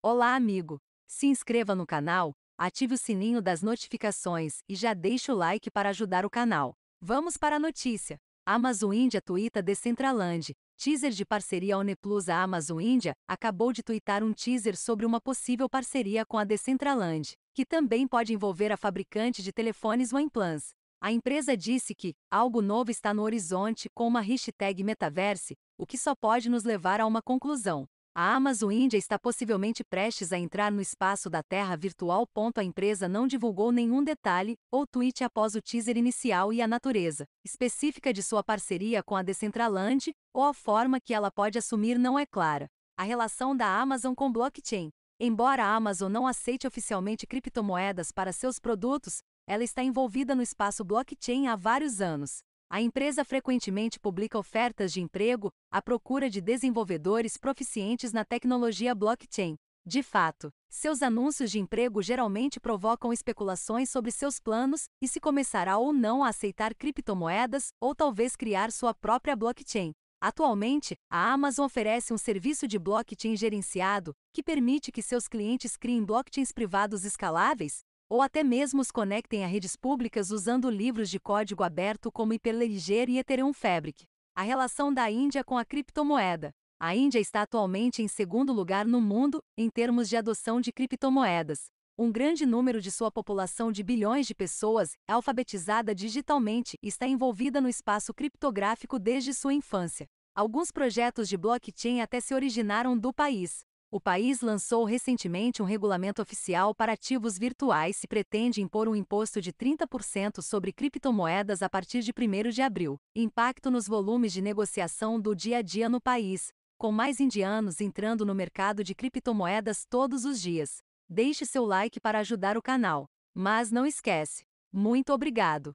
Olá, amigo! Se inscreva no canal, ative o sininho das notificações e já deixe o like para ajudar o canal. Vamos para a notícia. Amazon India tuita Decentraland. Teaser de parceria Oneplus A Amazon India acabou de twittar um teaser sobre uma possível parceria com a Decentraland, que também pode envolver a fabricante de telefones OnePlus. A empresa disse que algo novo está no horizonte com uma hashtag metaverse, o que só pode nos levar a uma conclusão. A Amazon India está possivelmente prestes a entrar no espaço da Terra virtual. A empresa não divulgou nenhum detalhe ou tweet após o teaser inicial e a natureza específica de sua parceria com a Decentraland, ou a forma que ela pode assumir não é clara. A relação da Amazon com blockchain. Embora a Amazon não aceite oficialmente criptomoedas para seus produtos, ela está envolvida no espaço blockchain há vários anos. A empresa frequentemente publica ofertas de emprego à procura de desenvolvedores proficientes na tecnologia blockchain. De fato, seus anúncios de emprego geralmente provocam especulações sobre seus planos e se começará ou não a aceitar criptomoedas ou talvez criar sua própria blockchain. Atualmente, a Amazon oferece um serviço de blockchain gerenciado que permite que seus clientes criem blockchains privados escaláveis, ou até mesmo os conectem a redes públicas usando livros de código aberto como Hyperledger e Ethereum Fabric. A relação da Índia com a criptomoeda. A Índia está atualmente em segundo lugar no mundo em termos de adoção de criptomoedas. Um grande número de sua população de bilhões de pessoas, alfabetizada digitalmente, está envolvida no espaço criptográfico desde sua infância. Alguns projetos de blockchain até se originaram do país. O país lançou recentemente um regulamento oficial para ativos virtuais e pretende impor um imposto de 30% sobre criptomoedas a partir de 1 de abril, impacto nos volumes de negociação do dia a dia no país, com mais indianos entrando no mercado de criptomoedas todos os dias. Deixe seu like para ajudar o canal. Mas não esquece. Muito obrigado!